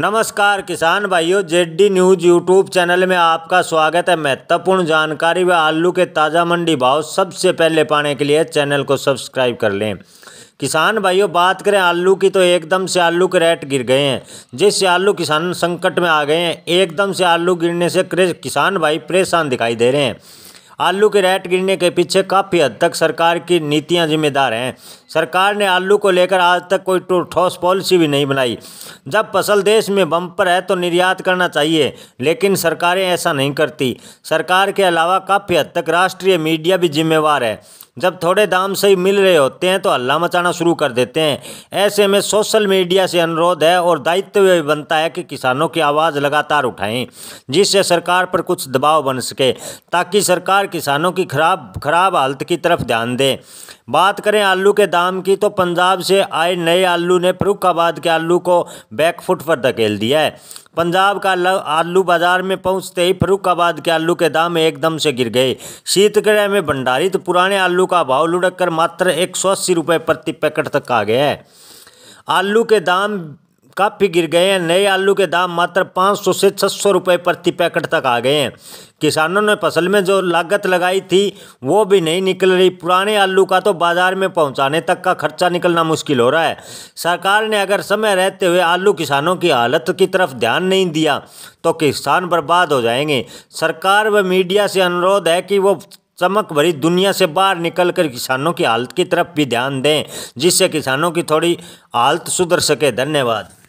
नमस्कार किसान भाइयों जेडी न्यूज यूट्यूब चैनल में आपका स्वागत है महत्वपूर्ण जानकारी व आलू के ताज़ा मंडी भाव सबसे पहले पाने के लिए चैनल को सब्सक्राइब कर लें किसान भाइयों बात करें आलू की तो एकदम से आलू के रेट गिर गए हैं जिससे आलू किसान संकट में आ गए हैं एकदम से आलू गिरने से किसान भाई परेशान दिखाई दे रहे हैं आलू के रेट गिरने के पीछे काफ़ी हद तक सरकार की नीतियां जिम्मेदार हैं सरकार ने आलू को लेकर आज तक कोई ठोस पॉलिसी भी नहीं बनाई जब फसल देश में बम्पर है तो निर्यात करना चाहिए लेकिन सरकारें ऐसा नहीं करती सरकार के अलावा काफ़ी हद तक राष्ट्रीय मीडिया भी जिम्मेवार है जब थोड़े दाम से ही मिल रहे होते हैं तो हल्ला मचाना शुरू कर देते हैं ऐसे में सोशल मीडिया से अनुरोध है और दायित्व भी बनता है कि किसानों की आवाज़ लगातार उठाएं जिससे सरकार पर कुछ दबाव बन सके ताकि सरकार किसानों की खराब खराब हालत की तरफ ध्यान दें बात करें आलू के दाम की तो पंजाब से आए नए आलू ने फरुखाबाद के आलू को बैकफुट पर धकेल दिया है पंजाब का आलू बाजार में पहुंचते ही फरुखाबाद के आलू के दाम एकदम से गिर गए शीतगृह में भंडारित तो पुराने आलू का भाव लुढ़क कर मात्र एक सौ अस्सी प्रति पैकेट तक आ गया है आलू के दाम काफ़ी गिर गए हैं नए आलू के दाम मात्र 500 से 600 रुपए प्रति पैकेट तक आ गए हैं किसानों ने फसल में जो लागत लगाई थी वो भी नहीं निकल रही पुराने आलू का तो बाज़ार में पहुंचाने तक का खर्चा निकलना मुश्किल हो रहा है सरकार ने अगर समय रहते हुए आलू किसानों की हालत की तरफ ध्यान नहीं दिया तो किसान बर्बाद हो जाएंगे सरकार व मीडिया से अनुरोध है कि वो चमक भरी दुनिया से बाहर निकलकर किसानों की हालत की तरफ भी ध्यान दें जिससे किसानों की थोड़ी हालत सुधर सके धन्यवाद